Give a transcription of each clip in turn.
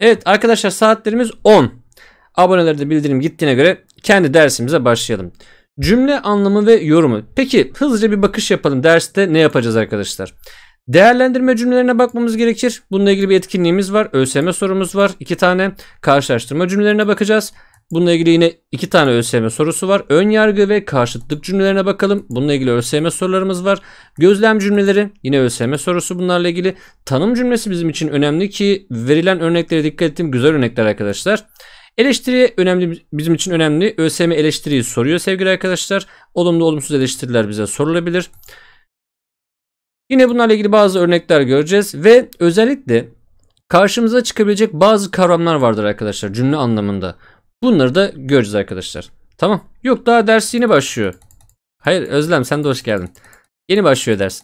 Evet arkadaşlar saatlerimiz 10. Abonelerde bildirim gittiğine göre kendi dersimize başlayalım. Cümle anlamı ve yorumu. Peki hızlıca bir bakış yapalım. Derste ne yapacağız arkadaşlar? Değerlendirme cümlelerine bakmamız gerekir. Bununla ilgili bir etkinliğimiz var. ÖSYM sorumuz var. iki tane karşılaştırma cümlelerine bakacağız. Bununla ilgili yine iki tane ÖSYM sorusu var. Ön yargı ve karşıtlık cümlelerine bakalım. Bununla ilgili ÖSYM sorularımız var. Gözlem cümleleri yine ÖSYM sorusu bunlarla ilgili. Tanım cümlesi bizim için önemli ki verilen örneklere dikkat ettim. Güzel örnekler arkadaşlar. Eleştiri önemli bizim için önemli. ÖSYM eleştiriyi soruyor sevgili arkadaşlar. Olumlu olumsuz eleştiriler bize sorulabilir. Yine bunlarla ilgili bazı örnekler göreceğiz ve özellikle karşımıza çıkabilecek bazı kavramlar vardır arkadaşlar cümle anlamında. Bunları da göreceğiz arkadaşlar. Tamam. Yok daha ders yeni başlıyor. Hayır Özlem sen de hoş geldin. Yeni başlıyor ders.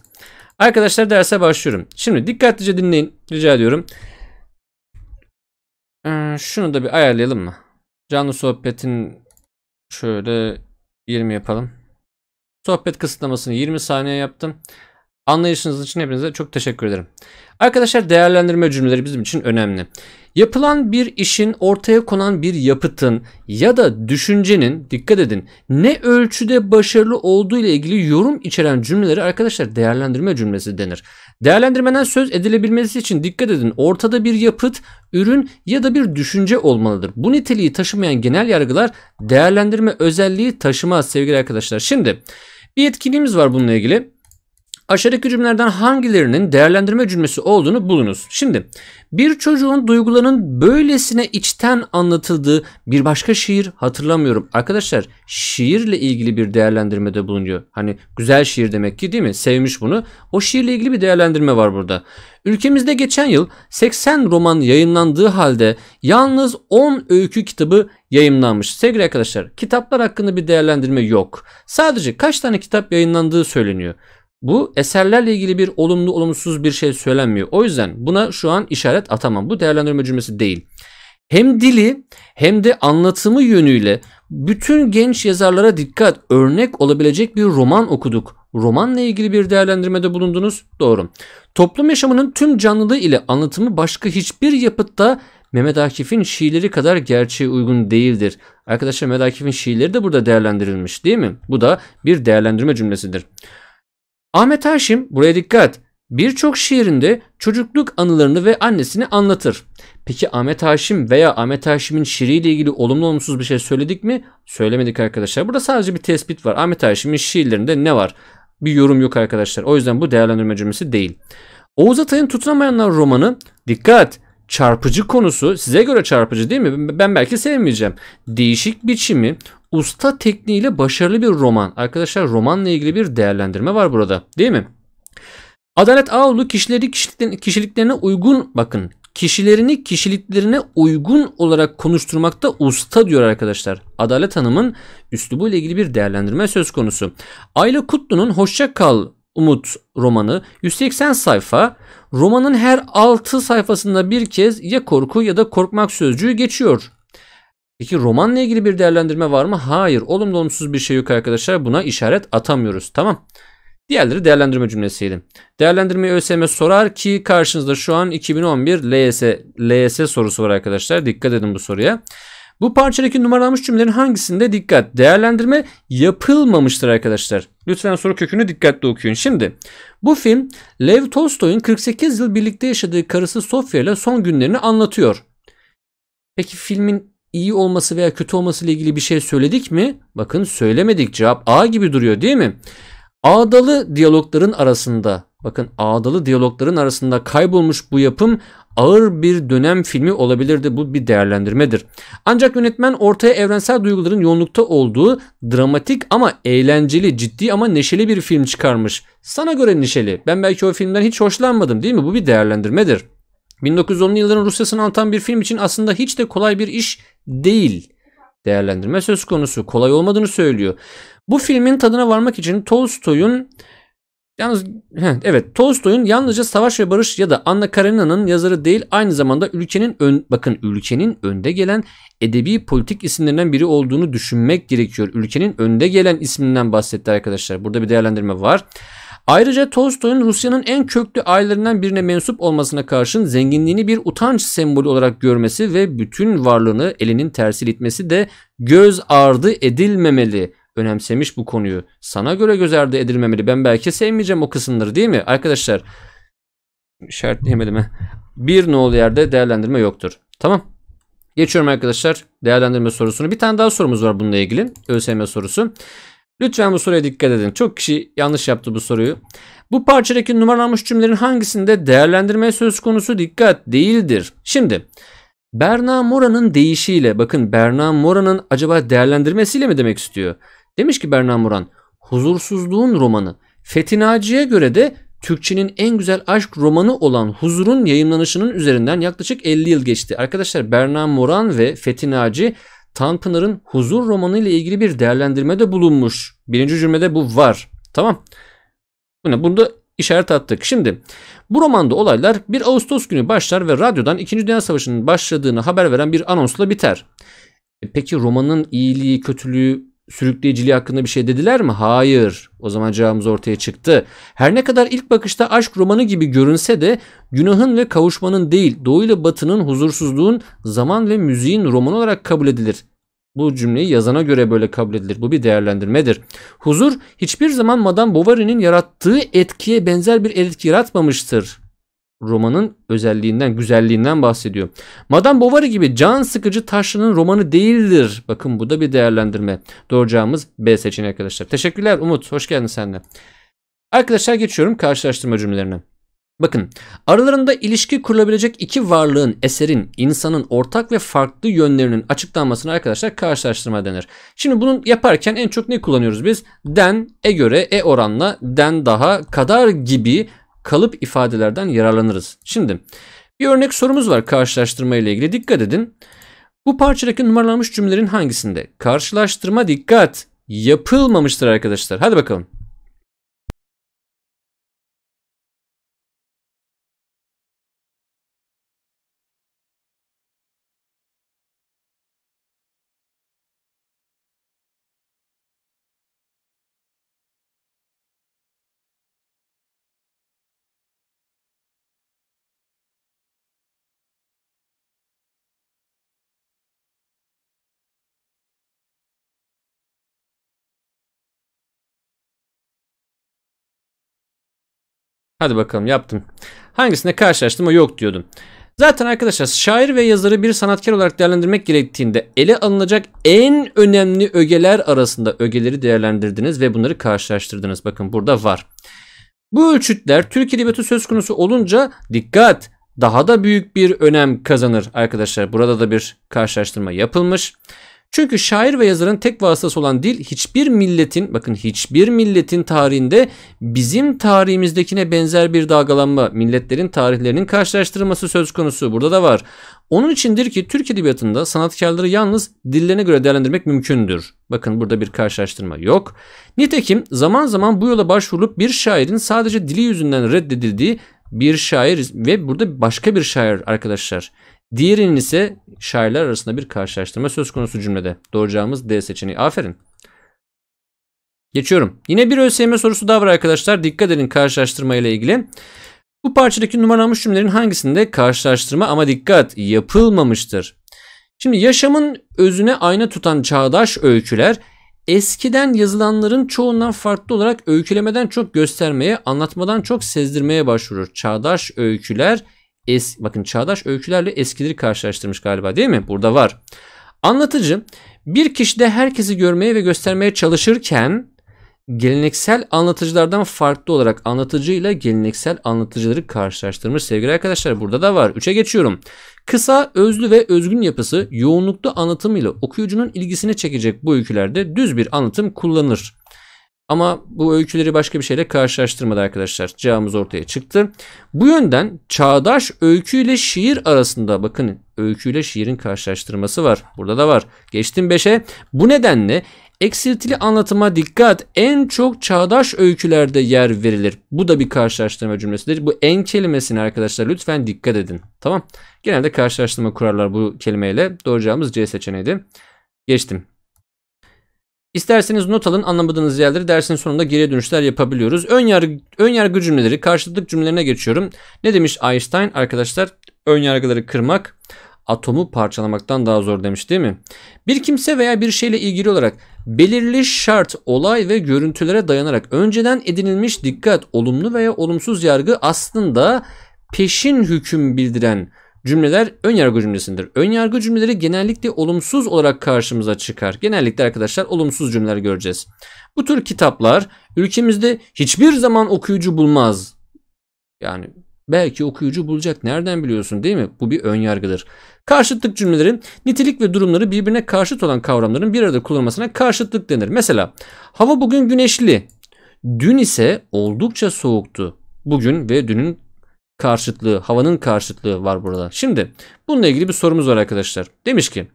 Arkadaşlar derse başlıyorum. Şimdi dikkatlice dinleyin rica ediyorum. Ee, şunu da bir ayarlayalım mı? Canlı sohbetin şöyle 20 yapalım. Sohbet kısıtlamasını 20 saniye yaptım. Anlayışınız için hepinize çok teşekkür ederim. Arkadaşlar değerlendirme cümleleri bizim için önemli. Yapılan bir işin ortaya konan bir yapıtın ya da düşüncenin dikkat edin ne ölçüde başarılı olduğu ile ilgili yorum içeren cümleleri arkadaşlar değerlendirme cümlesi denir. Değerlendirmeden söz edilebilmesi için dikkat edin ortada bir yapıt, ürün ya da bir düşünce olmalıdır. Bu niteliği taşımayan genel yargılar değerlendirme özelliği taşımaz sevgili arkadaşlar. Şimdi bir yetkinliğimiz var bununla ilgili. Aşağıdaki cümlelerden hangilerinin değerlendirme cümlesi olduğunu bulunuz. Şimdi bir çocuğun duygularının böylesine içten anlatıldığı bir başka şiir hatırlamıyorum. Arkadaşlar şiirle ilgili bir değerlendirmede bulunuyor. Hani güzel şiir demek ki değil mi? Sevmiş bunu. O şiirle ilgili bir değerlendirme var burada. Ülkemizde geçen yıl 80 roman yayınlandığı halde yalnız 10 öykü kitabı yayınlanmış. Sevgili arkadaşlar kitaplar hakkında bir değerlendirme yok. Sadece kaç tane kitap yayınlandığı söyleniyor. Bu eserlerle ilgili bir olumlu olumsuz bir şey söylenmiyor. O yüzden buna şu an işaret atamam. Bu değerlendirme cümlesi değil. Hem dili hem de anlatımı yönüyle bütün genç yazarlara dikkat örnek olabilecek bir roman okuduk. Romanla ilgili bir değerlendirmede bulundunuz. Doğru. Toplum yaşamının tüm canlılığı ile anlatımı başka hiçbir yapıtta Mehmet Akif'in şiirleri kadar gerçeğe uygun değildir. Arkadaşlar Mehmet Akif'in şiirleri de burada değerlendirilmiş değil mi? Bu da bir değerlendirme cümlesidir. Ahmet Haşim buraya dikkat birçok şiirinde çocukluk anılarını ve annesini anlatır. Peki Ahmet Haşim veya Ahmet Haşim'in şiiriyle ilgili olumlu olumsuz bir şey söyledik mi? Söylemedik arkadaşlar. Burada sadece bir tespit var. Ahmet Haşim'in şiirlerinde ne var? Bir yorum yok arkadaşlar. O yüzden bu değerlendirme cümlesi değil. Oğuz Atay'ın Tutunamayanlar romanı dikkat çarpıcı konusu size göre çarpıcı değil mi? Ben belki sevmeyeceğim. Değişik biçimi, usta tekniğiyle başarılı bir roman. Arkadaşlar romanla ilgili bir değerlendirme var burada değil mi? Adalet Ağulu kişileri kişiliklerine uygun bakın. Kişilerini kişiliklerine uygun olarak konuşturmakta usta diyor arkadaşlar. Adalet Hanım'ın üslubu ile ilgili bir değerlendirme söz konusu. Ayla Kutlu'nun Hoşça Kal Umut romanı 180 sayfa. Romanın her 6 sayfasında bir kez ya korku ya da korkmak sözcüğü geçiyor. Peki romanla ilgili bir değerlendirme var mı? Hayır. Olumlu olumsuz bir şey yok arkadaşlar. Buna işaret atamıyoruz. Tamam. Diğerleri değerlendirme cümlesiydi. Değerlendirmeyi ÖSYM sorar ki karşınızda şu an 2011 LYS, LYS sorusu var arkadaşlar. Dikkat edin bu soruya. Bu parçadaki numaralanmış cümlelerin hangisinde dikkat değerlendirme yapılmamıştır arkadaşlar. Lütfen soru kökünü dikkatli okuyun. Şimdi bu film Lev Tolstoy'un 48 yıl birlikte yaşadığı karısı Sofya ile son günlerini anlatıyor. Peki filmin iyi olması veya kötü olması ile ilgili bir şey söyledik mi? Bakın söylemedik. Cevap A gibi duruyor değil mi? Ağdalı diyalogların arasında bakın ağdalı diyalogların arasında kaybolmuş bu yapım ağır bir dönem filmi olabilirdi. Bu bir değerlendirmedir. Ancak yönetmen ortaya evrensel duyguların yoğunlukta olduğu dramatik ama eğlenceli, ciddi ama neşeli bir film çıkarmış. Sana göre neşeli. Ben belki o filmden hiç hoşlanmadım değil mi? Bu bir değerlendirmedir. 1910'lu yılların Rusya'sını anlatan bir film için aslında hiç de kolay bir iş değil. Değerlendirme söz konusu. Kolay olmadığını söylüyor. Bu filmin tadına varmak için Tolstoy'un Yalnız evet Tolstoy'un yalnızca Savaş ve Barış ya da Anna Karenina'nın yazarı değil aynı zamanda ülkenin ön, bakın ülkenin önde gelen edebi politik isimlerinden biri olduğunu düşünmek gerekiyor. Ülkenin önde gelen isminden bahsetti arkadaşlar. Burada bir değerlendirme var. Ayrıca Tolstoy'un Rusya'nın en köklü ailelerinden birine mensup olmasına karşın zenginliğini bir utanç sembolü olarak görmesi ve bütün varlığını elinin tersi itmesi de göz ardı edilmemeli önemsemiş bu konuyu. Sana göre göz ardı edilmemeli. Ben belki sevmeyeceğim o kısımları değil mi? Arkadaşlar işaretleyemedim. He. Bir nolu yerde değerlendirme yoktur. Tamam. Geçiyorum arkadaşlar değerlendirme sorusunu. Bir tane daha sorumuz var bununla ilgili. ÖSYM sorusu. Lütfen bu soruya dikkat edin. Çok kişi yanlış yaptı bu soruyu. Bu parçadaki numaralanmış cümlelerin hangisinde değerlendirme söz konusu dikkat değildir? Şimdi Berna Mora'nın deyişiyle bakın Berna Mora'nın acaba değerlendirmesiyle mi demek istiyor? Demiş ki Berna Moran huzursuzluğun romanı. Fetinaci'ye göre de Türkçenin en güzel aşk romanı olan Huzur'un yayınlanışının üzerinden yaklaşık 50 yıl geçti. Arkadaşlar Berna Moran ve Fetinaci Tanpınar'ın Huzur romanı ile ilgili bir değerlendirme de bulunmuş. Birinci cümlede bu var. Tamam. Buna bunu da işaret attık. Şimdi bu romanda olaylar 1 Ağustos günü başlar ve radyodan 2. Dünya Savaşı'nın başladığını haber veren bir anonsla biter. E, peki romanın iyiliği, kötülüğü sürükleyiciliği hakkında bir şey dediler mi? Hayır. O zaman cevabımız ortaya çıktı. Her ne kadar ilk bakışta aşk romanı gibi görünse de günahın ve kavuşmanın değil, doğu ile batının, huzursuzluğun, zaman ve müziğin romanı olarak kabul edilir. Bu cümleyi yazana göre böyle kabul edilir. Bu bir değerlendirmedir. Huzur hiçbir zaman Madame Bovary'nin yarattığı etkiye benzer bir etki yaratmamıştır romanın özelliğinden, güzelliğinden bahsediyor. Madame Bovary gibi can sıkıcı taşrının romanı değildir. Bakın bu da bir değerlendirme. Doğuracağımız B seçeneği arkadaşlar. Teşekkürler Umut. Hoş geldin sen de. Arkadaşlar geçiyorum karşılaştırma cümlelerine. Bakın aralarında ilişki kurulabilecek iki varlığın, eserin, insanın ortak ve farklı yönlerinin açıklanmasına arkadaşlar karşılaştırma denir. Şimdi bunu yaparken en çok ne kullanıyoruz biz? Den, e göre, e oranla, den daha, kadar gibi kalıp ifadelerden yararlanırız. Şimdi bir örnek sorumuz var karşılaştırma ile ilgili. Dikkat edin. Bu parçadaki numaralanmış cümlelerin hangisinde karşılaştırma dikkat yapılmamıştır arkadaşlar. Hadi bakalım. Hadi bakalım yaptım. Hangisine karşılaştım o yok diyordum. Zaten arkadaşlar şair ve yazarı bir sanatkar olarak değerlendirmek gerektiğinde ele alınacak en önemli ögeler arasında ögeleri değerlendirdiniz ve bunları karşılaştırdınız. Bakın burada var. Bu ölçütler Türk edebiyatı söz konusu olunca dikkat daha da büyük bir önem kazanır arkadaşlar. Burada da bir karşılaştırma yapılmış. Çünkü şair ve yazarın tek vasıtası olan dil hiçbir milletin bakın hiçbir milletin tarihinde bizim tarihimizdekine benzer bir dalgalanma milletlerin tarihlerinin karşılaştırılması söz konusu burada da var. Onun içindir ki Türk edebiyatında sanatkarları yalnız dillerine göre değerlendirmek mümkündür. Bakın burada bir karşılaştırma yok. Nitekim zaman zaman bu yola başvurulup bir şairin sadece dili yüzünden reddedildiği bir şair ve burada başka bir şair arkadaşlar Diğerinin ise şairler arasında bir karşılaştırma söz konusu cümlede. Doğru cevabımız D seçeneği. Aferin. Geçiyorum. Yine bir ÖSYM sorusu daha var arkadaşlar. Dikkat edin karşılaştırma ile ilgili. Bu parçadaki numaralanmış cümlelerin hangisinde karşılaştırma ama dikkat yapılmamıştır? Şimdi yaşamın özüne ayna tutan çağdaş öyküler eskiden yazılanların çoğundan farklı olarak öykülemeden çok göstermeye, anlatmadan çok sezdirmeye başvurur. Çağdaş öyküler es, bakın çağdaş öykülerle eskileri karşılaştırmış galiba değil mi? Burada var. Anlatıcı bir kişide herkesi görmeye ve göstermeye çalışırken geleneksel anlatıcılardan farklı olarak anlatıcıyla geleneksel anlatıcıları karşılaştırmış. Sevgili arkadaşlar burada da var. Üçe geçiyorum. Kısa, özlü ve özgün yapısı yoğunluklu anlatımıyla okuyucunun ilgisini çekecek bu öykülerde düz bir anlatım kullanır. Ama bu öyküleri başka bir şeyle karşılaştırmadı arkadaşlar. Cevabımız ortaya çıktı. Bu yönden çağdaş öyküyle şiir arasında bakın öyküyle şiirin karşılaştırması var. Burada da var. Geçtim 5'e. Bu nedenle eksiltili anlatıma dikkat en çok çağdaş öykülerde yer verilir. Bu da bir karşılaştırma cümlesidir. Bu en kelimesini arkadaşlar lütfen dikkat edin. Tamam. Genelde karşılaştırma kurarlar bu kelimeyle. Doğru cevabımız C seçeneğiydi. Geçtim. İsterseniz not alın anlamadığınız yerleri dersin sonunda geri dönüşler yapabiliyoruz. Ön yargı, ön yargı cümleleri karşıtlık cümlelerine geçiyorum. Ne demiş Einstein arkadaşlar? Ön yargıları kırmak atomu parçalamaktan daha zor demiş değil mi? Bir kimse veya bir şeyle ilgili olarak belirli şart, olay ve görüntülere dayanarak önceden edinilmiş dikkat, olumlu veya olumsuz yargı aslında peşin hüküm bildiren cümleler ön yargı cümlesindir. Ön yargı cümleleri genellikle olumsuz olarak karşımıza çıkar. Genellikle arkadaşlar olumsuz cümleler göreceğiz. Bu tür kitaplar ülkemizde hiçbir zaman okuyucu bulmaz. Yani belki okuyucu bulacak. Nereden biliyorsun değil mi? Bu bir ön yargıdır. Karşıtlık cümlelerin nitelik ve durumları birbirine karşıt olan kavramların bir arada kullanılmasına karşıtlık denir. Mesela hava bugün güneşli. Dün ise oldukça soğuktu. Bugün ve dünün karşıtlığı, havanın karşıtlığı var burada. Şimdi bununla ilgili bir sorumuz var arkadaşlar. Demiş ki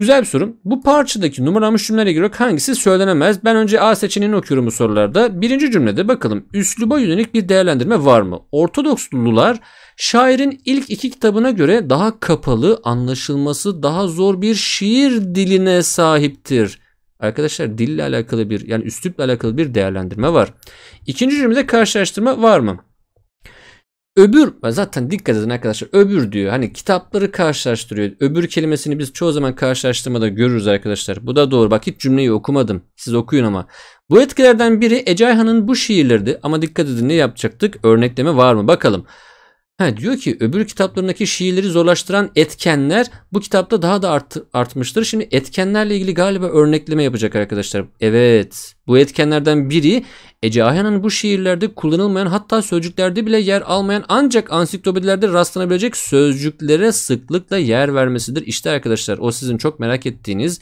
Güzel bir sorum. Bu parçadaki numaralı cümlelere göre hangisi söylenemez? Ben önce A seçeneğini okuyorum bu sorularda. Birinci cümlede bakalım üsluba yönelik bir değerlendirme var mı? Ortodokslular şairin ilk iki kitabına göre daha kapalı, anlaşılması daha zor bir şiir diline sahiptir. Arkadaşlar dille alakalı bir yani üslupla alakalı bir değerlendirme var. İkinci cümlede karşılaştırma var mı? Öbür zaten dikkat edin arkadaşlar öbür diyor hani kitapları karşılaştırıyor. Öbür kelimesini biz çoğu zaman karşılaştırmada görürüz arkadaşlar. Bu da doğru bak hiç cümleyi okumadım siz okuyun ama. Bu etkilerden biri Ece Ecaihan'ın bu şiirlerdi ama dikkat edin ne yapacaktık örnekleme var mı bakalım. Ha, diyor ki öbür kitaplarındaki şiirleri zorlaştıran etkenler bu kitapta daha da art, artmıştır. Şimdi etkenlerle ilgili galiba örnekleme yapacak arkadaşlar. Evet bu etkenlerden biri Ece Ayhan'ın bu şiirlerde kullanılmayan hatta sözcüklerde bile yer almayan ancak ansiklopedilerde rastlanabilecek sözcüklere sıklıkla yer vermesidir. İşte arkadaşlar o sizin çok merak ettiğiniz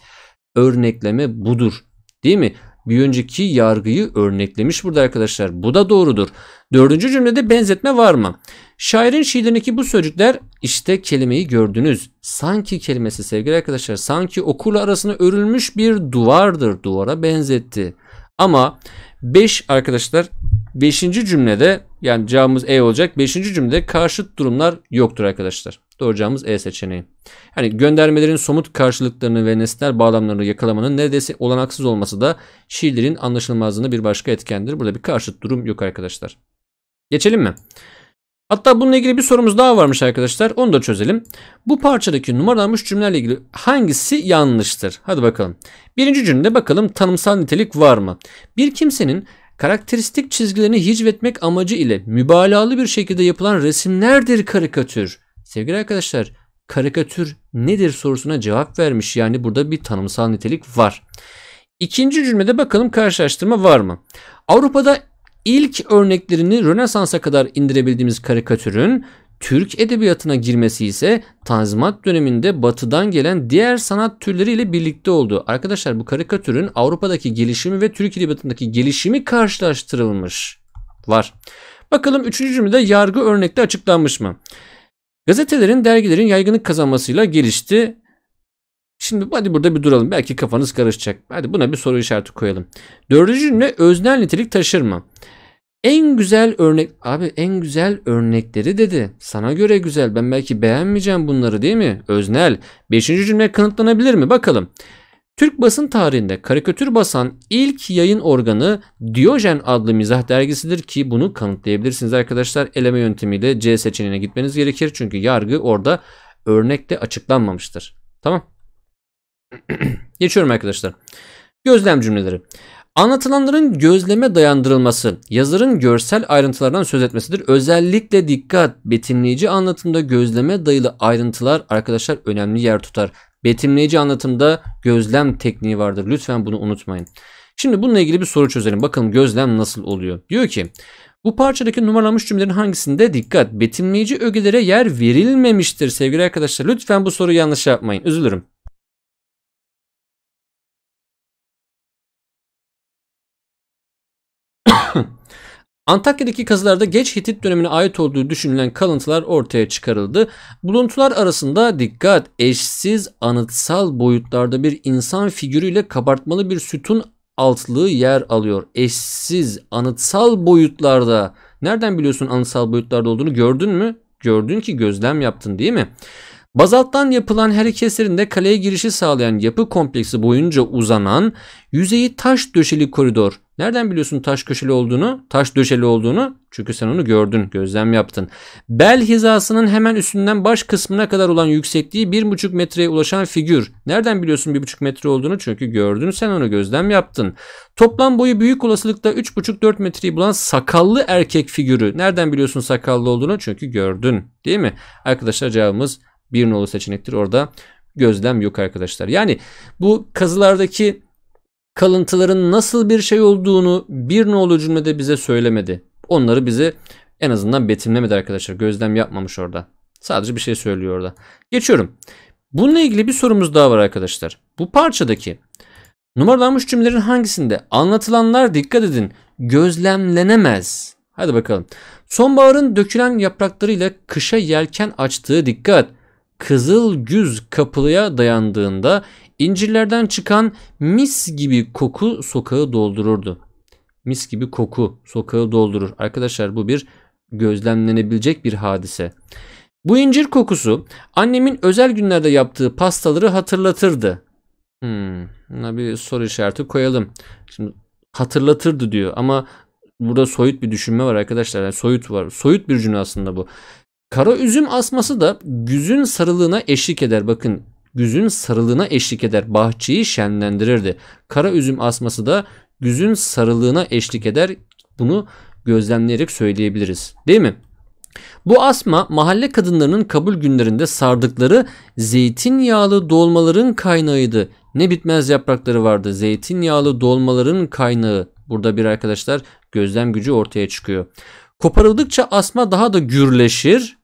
örnekleme budur. Değil mi? bir önceki yargıyı örneklemiş burada arkadaşlar. Bu da doğrudur. Dördüncü cümlede benzetme var mı? Şairin şiirindeki bu sözcükler işte kelimeyi gördünüz. Sanki kelimesi sevgili arkadaşlar sanki okula arasına örülmüş bir duvardır duvara benzetti. Ama 5 arkadaşlar 5. cümlede yani cevabımız E olacak. 5. cümlede karşıt durumlar yoktur arkadaşlar. Doğru cevabımız E seçeneği. Yani göndermelerin somut karşılıklarını ve nesnel bağlamlarını yakalamanın neredeyse olanaksız olması da şiirlerin anlaşılmazlığına bir başka etkendir. Burada bir karşıt durum yok arkadaşlar. Geçelim mi? Hatta bununla ilgili bir sorumuz daha varmış arkadaşlar. Onu da çözelim. Bu parçadaki numaralanmış cümlelerle ilgili hangisi yanlıştır? Hadi bakalım. Birinci cümlede bakalım tanımsal nitelik var mı? Bir kimsenin karakteristik çizgilerini hicvetmek amacı ile mübalağalı bir şekilde yapılan resimlerdir karikatür. Sevgili arkadaşlar karikatür nedir sorusuna cevap vermiş. Yani burada bir tanımsal nitelik var. İkinci cümlede bakalım karşılaştırma var mı? Avrupa'da ilk örneklerini Rönesans'a kadar indirebildiğimiz karikatürün Türk edebiyatına girmesi ise Tanzimat döneminde batıdan gelen diğer sanat türleriyle birlikte oldu. Arkadaşlar bu karikatürün Avrupa'daki gelişimi ve Türk edebiyatındaki gelişimi karşılaştırılmış. Var. Bakalım üçüncü cümlede yargı örnekte açıklanmış mı? Gazetelerin, dergilerin yaygınlık kazanmasıyla gelişti. Şimdi hadi burada bir duralım. Belki kafanız karışacak. Hadi buna bir soru işareti koyalım. Dördüncü cümle öznel nitelik taşır mı? En güzel örnek abi en güzel örnekleri dedi. Sana göre güzel. Ben belki beğenmeyeceğim bunları değil mi? Öznel. Beşinci cümle kanıtlanabilir mi? Bakalım. Türk basın tarihinde karikatür basan ilk yayın organı Diyojen adlı mizah dergisidir ki bunu kanıtlayabilirsiniz arkadaşlar. Eleme yöntemiyle C seçeneğine gitmeniz gerekir. Çünkü yargı orada örnekte açıklanmamıştır. Tamam. Geçiyorum arkadaşlar. Gözlem cümleleri. Anlatılanların gözleme dayandırılması, yazarın görsel ayrıntılardan söz etmesidir. Özellikle dikkat, betimleyici anlatımda gözleme dayalı ayrıntılar arkadaşlar önemli yer tutar. Betimleyici anlatımda gözlem tekniği vardır. Lütfen bunu unutmayın. Şimdi bununla ilgili bir soru çözelim. Bakalım gözlem nasıl oluyor? Diyor ki bu parçadaki numaralanmış cümlelerin hangisinde dikkat betimleyici ögelere yer verilmemiştir sevgili arkadaşlar. Lütfen bu soruyu yanlış yapmayın. Üzülürüm. Antakya'daki kazılarda geç Hitit dönemine ait olduğu düşünülen kalıntılar ortaya çıkarıldı. Buluntular arasında dikkat eşsiz anıtsal boyutlarda bir insan figürüyle kabartmalı bir sütun altlığı yer alıyor. Eşsiz anıtsal boyutlarda. Nereden biliyorsun anıtsal boyutlarda olduğunu gördün mü? Gördün ki gözlem yaptın değil mi? Bazalttan yapılan her iki eserin kaleye girişi sağlayan yapı kompleksi boyunca uzanan yüzeyi taş döşeli koridor. Nereden biliyorsun taş köşeli olduğunu? Taş döşeli olduğunu? Çünkü sen onu gördün, gözlem yaptın. Bel hizasının hemen üstünden baş kısmına kadar olan yüksekliği 1,5 metreye ulaşan figür. Nereden biliyorsun 1,5 metre olduğunu? Çünkü gördün, sen onu gözlem yaptın. Toplam boyu büyük olasılıkla 3,5-4 metreyi bulan sakallı erkek figürü. Nereden biliyorsun sakallı olduğunu? Çünkü gördün, değil mi? Arkadaşlar cevabımız bir nolu seçenektir. Orada gözlem yok arkadaşlar. Yani bu kazılardaki kalıntıların nasıl bir şey olduğunu bir nolu cümlede bize söylemedi. Onları bize en azından betimlemedi arkadaşlar. Gözlem yapmamış orada. Sadece bir şey söylüyor orada. Geçiyorum. Bununla ilgili bir sorumuz daha var arkadaşlar. Bu parçadaki numaralanmış cümlelerin hangisinde anlatılanlar dikkat edin gözlemlenemez. Hadi bakalım. Sonbaharın dökülen yapraklarıyla kışa yelken açtığı dikkat kızıl güz kapıya dayandığında incirlerden çıkan mis gibi koku sokağı doldururdu. Mis gibi koku sokağı doldurur. Arkadaşlar bu bir gözlemlenebilecek bir hadise. Bu incir kokusu annemin özel günlerde yaptığı pastaları hatırlatırdı. Hmm, bir soru işareti koyalım. Şimdi hatırlatırdı diyor ama burada soyut bir düşünme var arkadaşlar. Yani soyut var. Soyut bir cümle aslında bu. Kara üzüm asması da güzün sarılığına eşlik eder. Bakın güzün sarılığına eşlik eder. Bahçeyi şenlendirirdi. Kara üzüm asması da güzün sarılığına eşlik eder. Bunu gözlemleyerek söyleyebiliriz. Değil mi? Bu asma mahalle kadınlarının kabul günlerinde sardıkları zeytinyağlı dolmaların kaynağıydı. Ne bitmez yaprakları vardı. Zeytinyağlı dolmaların kaynağı. Burada bir arkadaşlar gözlem gücü ortaya çıkıyor. Koparıldıkça asma daha da gürleşir.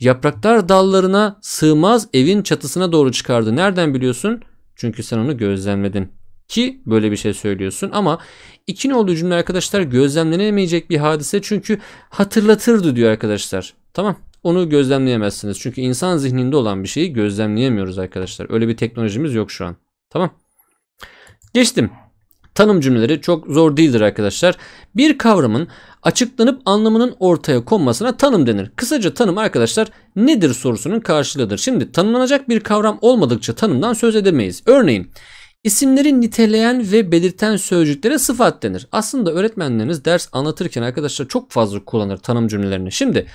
Yapraklar dallarına sığmaz evin çatısına doğru çıkardı. Nereden biliyorsun? Çünkü sen onu gözlemledin ki böyle bir şey söylüyorsun ama ikin olduğu cümle arkadaşlar gözlemlenemeyecek bir hadise çünkü hatırlatırdı diyor arkadaşlar. Tamam onu gözlemleyemezsiniz çünkü insan zihninde olan bir şeyi gözlemleyemiyoruz arkadaşlar. Öyle bir teknolojimiz yok şu an. Tamam. Geçtim. Tanım cümleleri çok zor değildir arkadaşlar. Bir kavramın açıklanıp anlamının ortaya konmasına tanım denir. Kısaca tanım arkadaşlar nedir sorusunun karşılığıdır. Şimdi tanımlanacak bir kavram olmadıkça tanımdan söz edemeyiz. Örneğin isimleri niteleyen ve belirten sözcüklere sıfat denir. Aslında öğretmenleriniz ders anlatırken arkadaşlar çok fazla kullanır tanım cümlelerini. Şimdi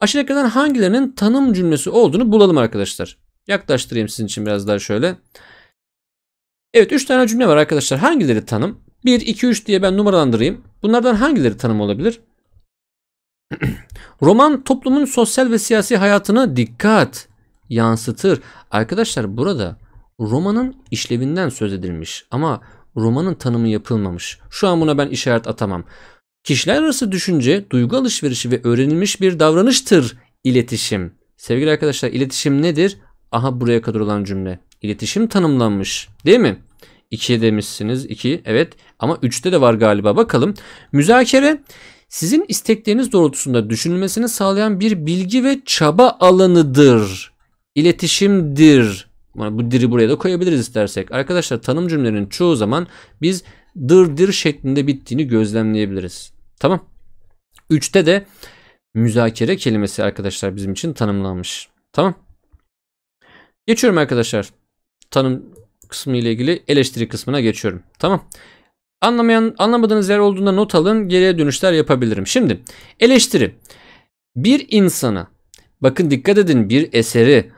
aşağıdakilerden hangilerinin tanım cümlesi olduğunu bulalım arkadaşlar. Yaklaştırayım sizin için biraz daha şöyle. Evet 3 tane cümle var arkadaşlar. Hangileri tanım? 1, 2, 3 diye ben numaralandırayım. Bunlardan hangileri tanım olabilir? Roman toplumun sosyal ve siyasi hayatını dikkat yansıtır. Arkadaşlar burada romanın işlevinden söz edilmiş ama romanın tanımı yapılmamış. Şu an buna ben işaret atamam. Kişiler arası düşünce, duygu alışverişi ve öğrenilmiş bir davranıştır iletişim. Sevgili arkadaşlar iletişim nedir? Aha buraya kadar olan cümle. İletişim tanımlanmış değil mi? 2 demişsiniz 2 evet ama 3'te de var galiba bakalım. Müzakere sizin istekleriniz doğrultusunda düşünülmesini sağlayan bir bilgi ve çaba alanıdır. İletişimdir. Bu diri buraya da koyabiliriz istersek. Arkadaşlar tanım cümlelerin çoğu zaman biz dir şeklinde bittiğini gözlemleyebiliriz. Tamam. 3'te de müzakere kelimesi arkadaşlar bizim için tanımlanmış. Tamam. Geçiyorum arkadaşlar. Tanım kısmı ile ilgili eleştiri kısmına geçiyorum. Tamam. Anlamayan, anlamadığınız yer olduğunda not alın. Geriye dönüşler yapabilirim. Şimdi eleştiri. Bir insana bakın dikkat edin bir eseri,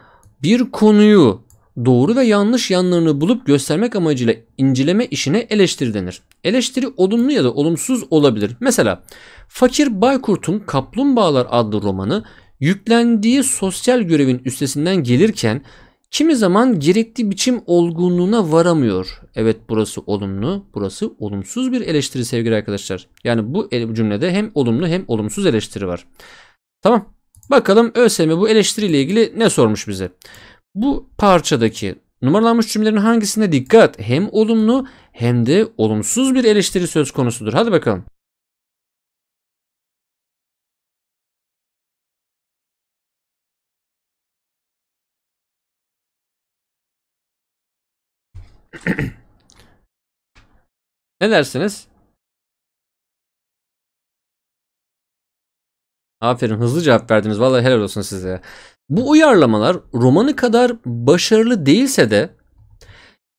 bir konuyu doğru ve yanlış yanlarını bulup göstermek amacıyla inceleme işine eleştiri denir. Eleştiri olumlu ya da olumsuz olabilir. Mesela Fakir Baykurt'un Kaplumbağalar adlı romanı yüklendiği sosyal görevin üstesinden gelirken Kimi zaman gerekli biçim olgunluğuna varamıyor. Evet burası olumlu, burası olumsuz bir eleştiri sevgili arkadaşlar. Yani bu cümlede hem olumlu hem olumsuz eleştiri var. Tamam. Bakalım ÖSYM bu eleştiriyle ilgili ne sormuş bize? Bu parçadaki numaralanmış cümlelerin hangisinde dikkat? Hem olumlu hem de olumsuz bir eleştiri söz konusudur. Hadi bakalım. ne dersiniz? Aferin hızlı cevap verdiniz. Vallahi helal olsun size. Bu uyarlamalar romanı kadar başarılı değilse de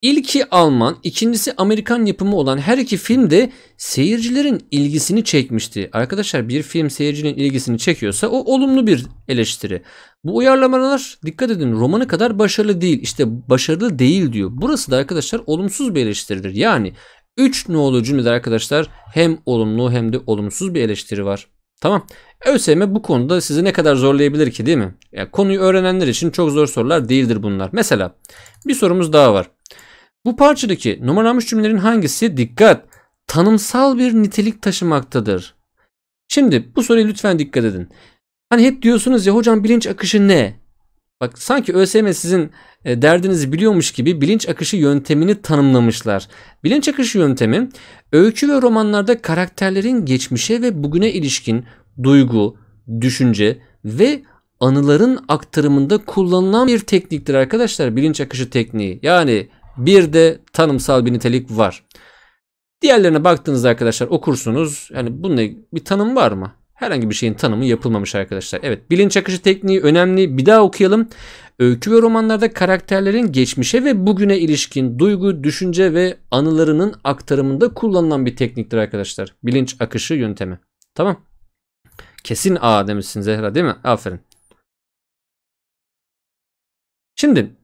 İlki Alman, ikincisi Amerikan yapımı olan her iki film de seyircilerin ilgisini çekmişti. Arkadaşlar bir film seyircinin ilgisini çekiyorsa o olumlu bir eleştiri. Bu uyarlamalar dikkat edin romanı kadar başarılı değil. İşte başarılı değil diyor. Burası da arkadaşlar olumsuz bir eleştiridir. Yani 3 nolu cümlede arkadaşlar hem olumlu hem de olumsuz bir eleştiri var. Tamam. ÖSYM bu konuda sizi ne kadar zorlayabilir ki değil mi? Ya, konuyu öğrenenler için çok zor sorular değildir bunlar. Mesela bir sorumuz daha var. Bu parçadaki numaralanmış cümlelerin hangisi dikkat tanımsal bir nitelik taşımaktadır? Şimdi bu soruya lütfen dikkat edin. Hani hep diyorsunuz ya hocam bilinç akışı ne? Bak sanki ÖSYM sizin e, derdinizi biliyormuş gibi bilinç akışı yöntemini tanımlamışlar. Bilinç akışı yöntemi öykü ve romanlarda karakterlerin geçmişe ve bugüne ilişkin duygu, düşünce ve anıların aktarımında kullanılan bir tekniktir arkadaşlar bilinç akışı tekniği. Yani bir de tanımsal bir nitelik var. Diğerlerine baktığınızda arkadaşlar okursunuz. Yani bununla bir tanım var mı? Herhangi bir şeyin tanımı yapılmamış arkadaşlar. Evet bilinç akışı tekniği önemli. Bir daha okuyalım. Öykü ve romanlarda karakterlerin geçmişe ve bugüne ilişkin duygu, düşünce ve anılarının aktarımında kullanılan bir tekniktir arkadaşlar. Bilinç akışı yöntemi. Tamam. Kesin A demişsin Zehra değil mi? Aferin. Şimdi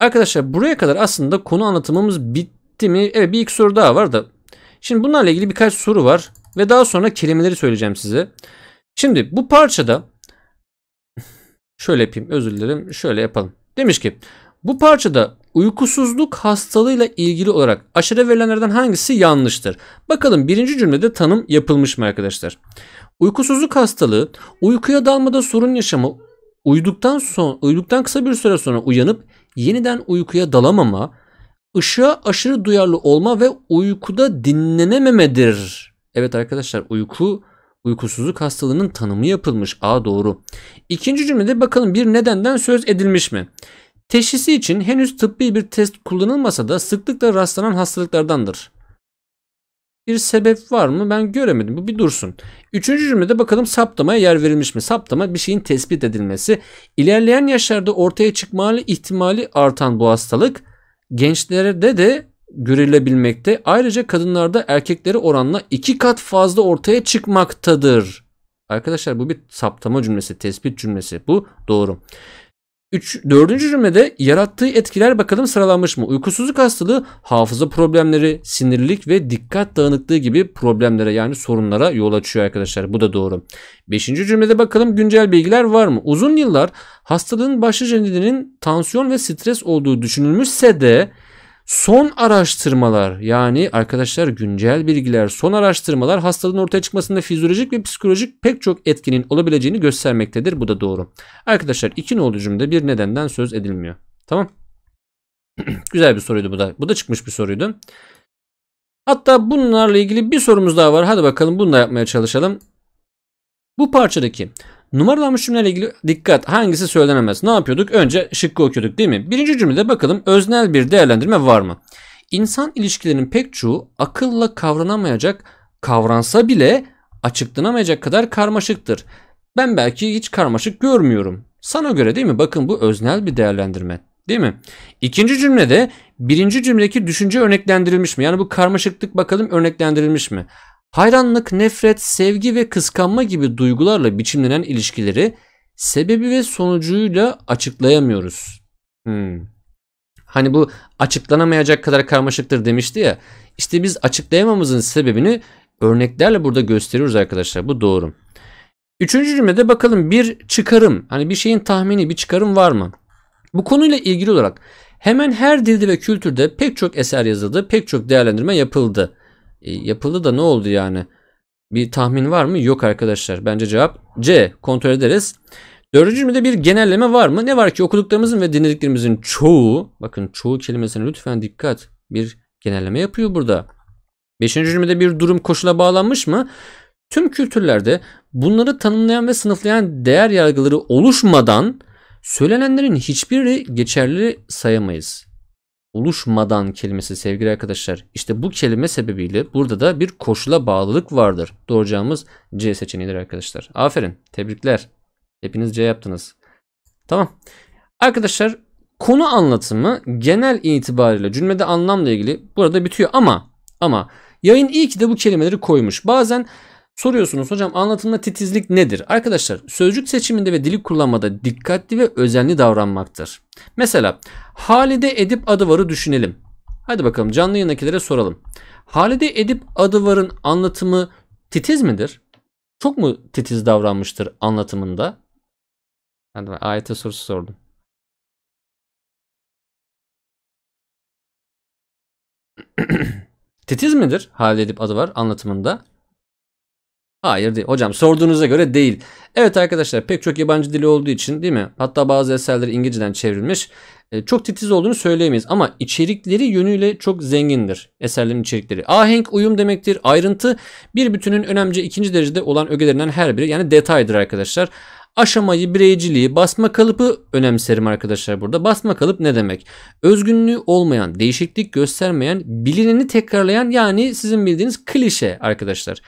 Arkadaşlar buraya kadar aslında konu anlatımımız bitti mi? Evet bir iki soru daha var da. Şimdi bunlarla ilgili birkaç soru var ve daha sonra kelimeleri söyleyeceğim size. Şimdi bu parçada şöyle yapayım özür dilerim şöyle yapalım. Demiş ki bu parçada uykusuzluk hastalığıyla ilgili olarak aşağıda verilenlerden hangisi yanlıştır? Bakalım birinci cümlede tanım yapılmış mı arkadaşlar? Uykusuzluk hastalığı uykuya dalmada sorun yaşama uyuduktan son, uyuduktan kısa bir süre sonra uyanıp yeniden uykuya dalamama, ışığa aşırı duyarlı olma ve uykuda dinlenememedir. Evet arkadaşlar uyku uykusuzluk hastalığının tanımı yapılmış. A doğru. İkinci cümlede bakalım bir nedenden söz edilmiş mi? Teşhisi için henüz tıbbi bir test kullanılmasa da sıklıkla rastlanan hastalıklardandır bir sebep var mı? Ben göremedim. Bu bir dursun. Üçüncü cümlede bakalım saptamaya yer verilmiş mi? Saptama bir şeyin tespit edilmesi. İlerleyen yaşlarda ortaya çıkma ihtimali artan bu hastalık gençlerde de görülebilmekte. Ayrıca kadınlarda erkekleri oranla iki kat fazla ortaya çıkmaktadır. Arkadaşlar bu bir saptama cümlesi, tespit cümlesi. Bu doğru. Üç, dördüncü cümlede yarattığı etkiler bakalım sıralanmış mı? Uykusuzluk hastalığı hafıza problemleri, sinirlilik ve dikkat dağınıklığı gibi problemlere yani sorunlara yol açıyor arkadaşlar. Bu da doğru. Beşinci cümlede bakalım güncel bilgiler var mı? Uzun yıllar hastalığın başlıca nedeninin tansiyon ve stres olduğu düşünülmüşse de Son araştırmalar yani arkadaşlar güncel bilgiler, son araştırmalar hastalığın ortaya çıkmasında fizyolojik ve psikolojik pek çok etkinin olabileceğini göstermektedir. Bu da doğru. Arkadaşlar iki nolu cümle bir nedenden söz edilmiyor. Tamam. Güzel bir soruydu bu da. Bu da çıkmış bir soruydu. Hatta bunlarla ilgili bir sorumuz daha var. Hadi bakalım bunu da yapmaya çalışalım. Bu parçadaki Numaralanmış cümleyle ilgili dikkat hangisi söylenemez? Ne yapıyorduk? Önce şıkkı okuyorduk değil mi? Birinci cümlede bakalım öznel bir değerlendirme var mı? İnsan ilişkilerinin pek çoğu akılla kavranamayacak, kavransa bile açıklanamayacak kadar karmaşıktır. Ben belki hiç karmaşık görmüyorum. Sana göre değil mi? Bakın bu öznel bir değerlendirme. Değil mi? İkinci cümlede birinci cümledeki düşünce örneklendirilmiş mi? Yani bu karmaşıklık bakalım örneklendirilmiş mi? Hayranlık, nefret, sevgi ve kıskanma gibi duygularla biçimlenen ilişkileri sebebi ve sonucuyla açıklayamıyoruz. Hmm. Hani bu açıklanamayacak kadar karmaşıktır demişti ya. İşte biz açıklayamamızın sebebini örneklerle burada gösteriyoruz arkadaşlar. Bu doğru. Üçüncü cümlede bakalım bir çıkarım. Hani bir şeyin tahmini bir çıkarım var mı? Bu konuyla ilgili olarak hemen her dilde ve kültürde pek çok eser yazıldı, pek çok değerlendirme yapıldı. E, yapıldı da ne oldu yani? Bir tahmin var mı? Yok arkadaşlar. Bence cevap C. Kontrol ederiz. Dördüncü cümlede bir genelleme var mı? Ne var ki okuduklarımızın ve dinlediklerimizin çoğu, bakın çoğu kelimesine lütfen dikkat. Bir genelleme yapıyor burada. Beşinci cümlede bir durum koşula bağlanmış mı? Tüm kültürlerde bunları tanımlayan ve sınıflayan değer yargıları oluşmadan söylenenlerin hiçbiri geçerli sayamayız oluşmadan kelimesi sevgili arkadaşlar. İşte bu kelime sebebiyle burada da bir koşula bağlılık vardır. Doğuracağımız C seçeneğidir arkadaşlar. Aferin. Tebrikler. Hepiniz C yaptınız. Tamam. Arkadaşlar konu anlatımı genel itibariyle cümlede anlamla ilgili burada bitiyor ama ama yayın iyi ki de bu kelimeleri koymuş. Bazen Soruyorsunuz hocam anlatımda titizlik nedir? Arkadaşlar sözcük seçiminde ve dili kullanmada dikkatli ve özenli davranmaktır. Mesela Halide Edip Adıvar'ı düşünelim. Hadi bakalım canlı yayındakilere soralım. Halide Edip Adıvar'ın anlatımı titiz midir? Çok mu titiz davranmıştır anlatımında? Hadi bak, ayete sorusu sordum. titiz midir Halide Edip Adıvar anlatımında? Hayır değil. Hocam sorduğunuza göre değil. Evet arkadaşlar pek çok yabancı dili olduğu için değil mi? Hatta bazı eserler İngilizceden çevrilmiş. E, çok titiz olduğunu söyleyemeyiz ama içerikleri yönüyle çok zengindir eserlerin içerikleri. Ahenk uyum demektir. Ayrıntı bir bütünün önemli ikinci derecede olan ögelerinden her biri yani detaydır arkadaşlar aşamayı, bireyciliği, basma kalıbı önemserim arkadaşlar burada. Basma kalıp ne demek? Özgünlüğü olmayan, değişiklik göstermeyen, bilineni tekrarlayan yani sizin bildiğiniz klişe arkadaşlar.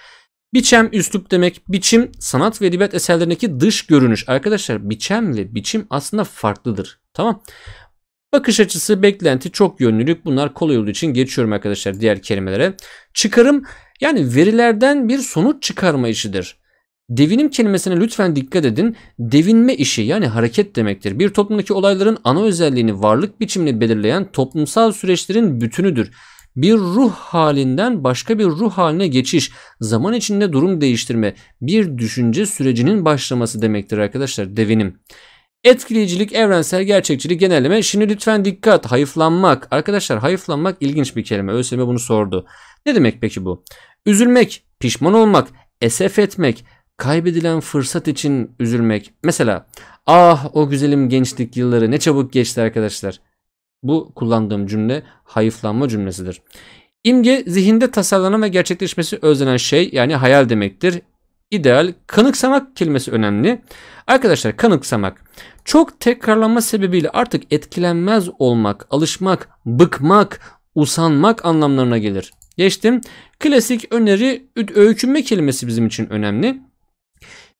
Biçem üslup demek. Biçim sanat ve edebiyat eserlerindeki dış görünüş. Arkadaşlar biçemle biçim aslında farklıdır. Tamam. Bakış açısı, beklenti, çok yönlülük bunlar kolay olduğu için geçiyorum arkadaşlar diğer kelimelere. Çıkarım yani verilerden bir sonuç çıkarma işidir. Devinim kelimesine lütfen dikkat edin. Devinme işi yani hareket demektir. Bir toplumdaki olayların ana özelliğini varlık biçimini belirleyen toplumsal süreçlerin bütünüdür bir ruh halinden başka bir ruh haline geçiş, zaman içinde durum değiştirme, bir düşünce sürecinin başlaması demektir arkadaşlar devinim. Etkileyicilik, evrensel gerçekçilik, genelleme. Şimdi lütfen dikkat. Hayıflanmak. Arkadaşlar hayıflanmak ilginç bir kelime. ÖSYM bunu sordu. Ne demek peki bu? Üzülmek, pişman olmak, esef etmek, kaybedilen fırsat için üzülmek. Mesela ah o güzelim gençlik yılları ne çabuk geçti arkadaşlar. Bu kullandığım cümle hayıflanma cümlesidir. İmge zihinde tasarlanan ve gerçekleşmesi özlenen şey yani hayal demektir. İdeal, kanıksamak kelimesi önemli. Arkadaşlar kanıksamak çok tekrarlanma sebebiyle artık etkilenmez olmak, alışmak, bıkmak, usanmak anlamlarına gelir. Geçtim. Klasik öneri öykünme kelimesi bizim için önemli.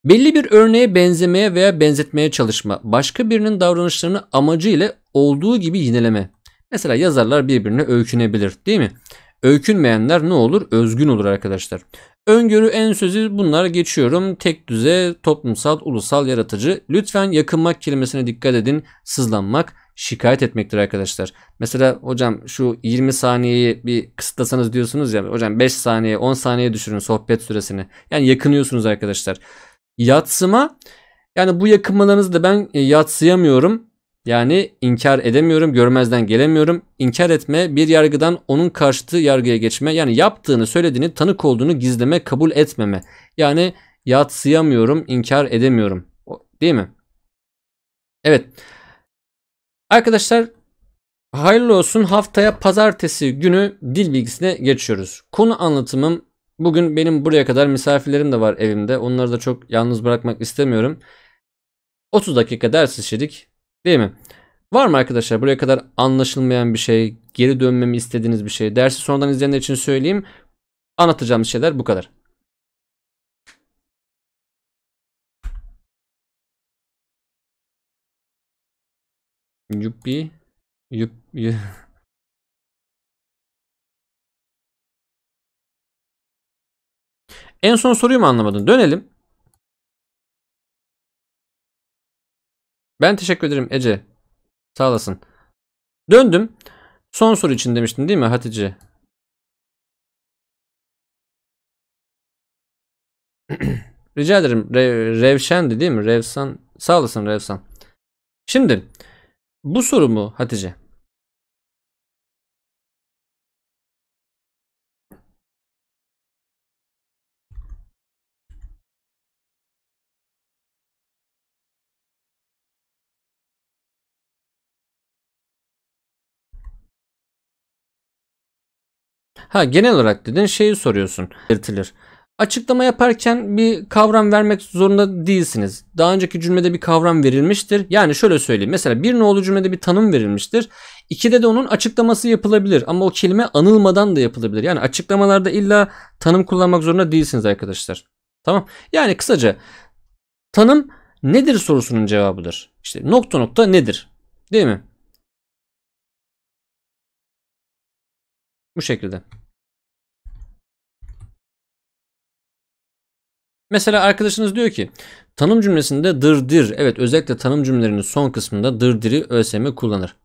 Belli bir örneğe benzemeye veya benzetmeye çalışma. Başka birinin davranışlarını amacı ile olduğu gibi yineleme. Mesela yazarlar birbirine öykünebilir değil mi? Öykünmeyenler ne olur? Özgün olur arkadaşlar. Öngörü en sözü bunlar geçiyorum. Tek düze, toplumsal, ulusal, yaratıcı. Lütfen yakınmak kelimesine dikkat edin. Sızlanmak şikayet etmektir arkadaşlar. Mesela hocam şu 20 saniyeyi bir kısıtlasanız diyorsunuz ya. Hocam 5 saniye, 10 saniye düşürün sohbet süresini. Yani yakınıyorsunuz arkadaşlar. Yatsıma yani bu yakınmalarınızı da ben e, yatsıyamıyorum. Yani inkar edemiyorum, görmezden gelemiyorum. İnkar etme, bir yargıdan onun karşıtı yargıya geçme. Yani yaptığını, söylediğini, tanık olduğunu gizleme, kabul etmeme. Yani yatsıyamıyorum, inkar edemiyorum. Değil mi? Evet. Arkadaşlar hayırlı olsun. Haftaya pazartesi günü dil bilgisine geçiyoruz. Konu anlatımım Bugün benim buraya kadar misafirlerim de var evimde. Onları da çok yalnız bırakmak istemiyorum. 30 dakika ders işledik. Değil mi? Var mı arkadaşlar buraya kadar anlaşılmayan bir şey, geri dönmemi istediğiniz bir şey? Dersi sonradan izleyenler için söyleyeyim. Anlatacağım şeyler bu kadar. Yuppi. Yup, En son soruyu mu anlamadın? Dönelim. Ben teşekkür ederim Ece. Sağ olasın. Döndüm. Son soru için demiştin değil mi Hatice? Rica ederim. Re Revşen'di değil mi? Revsan. Sağ olasın Revsan. Şimdi bu sorumu Hatice. Ha genel olarak dedin şeyi soruyorsun. Belirtilir. Açıklama yaparken bir kavram vermek zorunda değilsiniz. Daha önceki cümlede bir kavram verilmiştir. Yani şöyle söyleyeyim. Mesela bir nolu cümlede bir tanım verilmiştir. İkide de onun açıklaması yapılabilir. Ama o kelime anılmadan da yapılabilir. Yani açıklamalarda illa tanım kullanmak zorunda değilsiniz arkadaşlar. Tamam. Yani kısaca tanım nedir sorusunun cevabıdır. İşte nokta nokta nedir? Değil mi? Bu şekilde. Mesela arkadaşınız diyor ki tanım cümlesinde dır dir. Evet özellikle tanım cümlelerinin son kısmında dır diri ÖSM kullanır.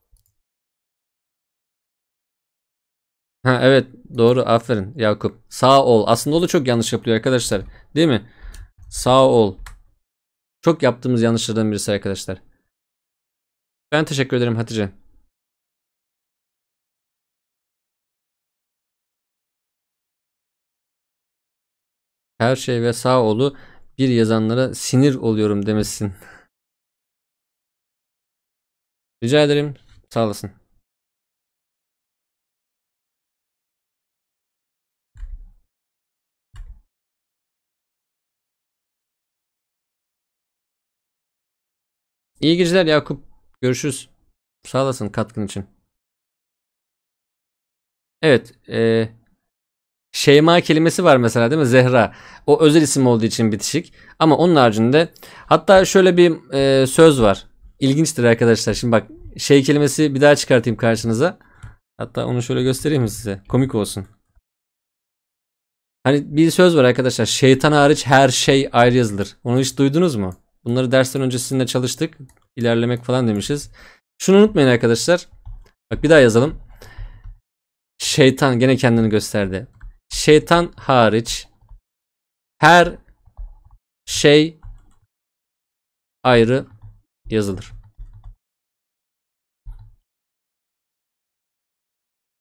Ha evet doğru aferin Yakup. Sağ ol. Aslında o da çok yanlış yapıyor arkadaşlar. Değil mi? Sağ ol. Çok yaptığımız yanlışlardan birisi arkadaşlar. Ben teşekkür ederim Hatice. her şey ve sağ sağolu bir yazanlara sinir oluyorum demesin. Rica ederim. Sağ olasın. İyi geceler Yakup. Görüşürüz. Sağ olasın katkın için. Evet. E, Şeyma kelimesi var mesela değil mi? Zehra. O özel isim olduğu için bitişik. Ama onun haricinde hatta şöyle bir e, söz var. İlginçtir arkadaşlar. Şimdi bak şey kelimesi bir daha çıkartayım karşınıza. Hatta onu şöyle göstereyim mi size? Komik olsun. Hani bir söz var arkadaşlar. Şeytan hariç her şey ayrı yazılır. Onu hiç duydunuz mu? Bunları dersten önce sizinle çalıştık. İlerlemek falan demişiz. Şunu unutmayın arkadaşlar. Bak bir daha yazalım. Şeytan gene kendini gösterdi şeytan hariç her şey ayrı yazılır.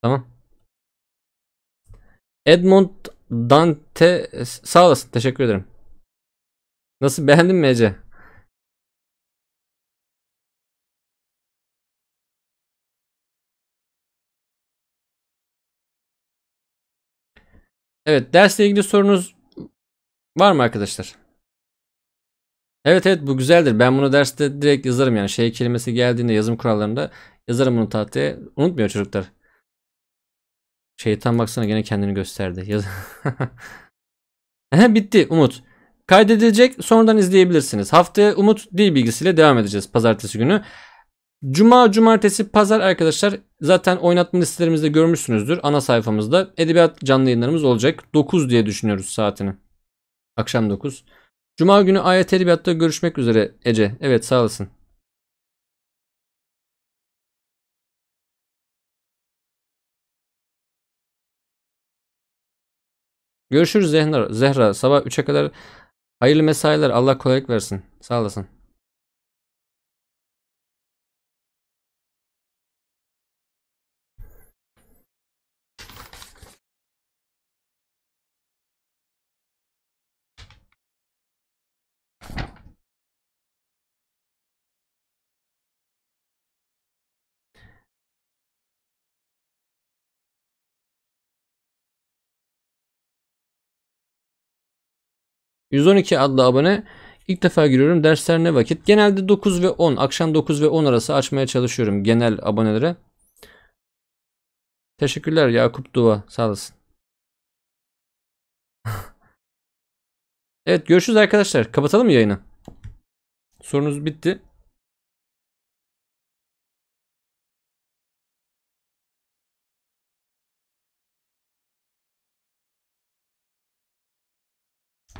Tamam. Edmond Dante sağ olasın. Teşekkür ederim. Nasıl beğendin mi Ece? Evet dersle ilgili sorunuz var mı arkadaşlar? Evet evet bu güzeldir. Ben bunu derste direkt yazarım yani şey kelimesi geldiğinde yazım kurallarında yazarım bunu tahtaya. Unutmuyor çocuklar. Şeytan baksana gene kendini gösterdi. Yaz Bitti Umut. Kaydedilecek sonradan izleyebilirsiniz. Haftaya Umut dil bilgisiyle devam edeceğiz pazartesi günü. Cuma, cumartesi, pazar arkadaşlar zaten oynatma listelerimizde görmüşsünüzdür. Ana sayfamızda edebiyat canlı yayınlarımız olacak. 9 diye düşünüyoruz saatini. Akşam 9. Cuma günü ayet Edebiyat'ta görüşmek üzere Ece. Evet sağ olasın. Görüşürüz Zehra. Zehra sabah 3'e kadar hayırlı mesailer. Allah kolaylık versin. Sağ olasın. 112 adlı abone İlk defa giriyorum. Dersler ne vakit? Genelde 9 ve 10. Akşam 9 ve 10 arası açmaya çalışıyorum genel abonelere. Teşekkürler Yakup Duva. Sağ olasın. evet görüşürüz arkadaşlar. Kapatalım yayını. Sorunuz bitti.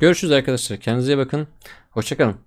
Görüşürüz arkadaşlar. Kendinize bakın. Hoşçakalın.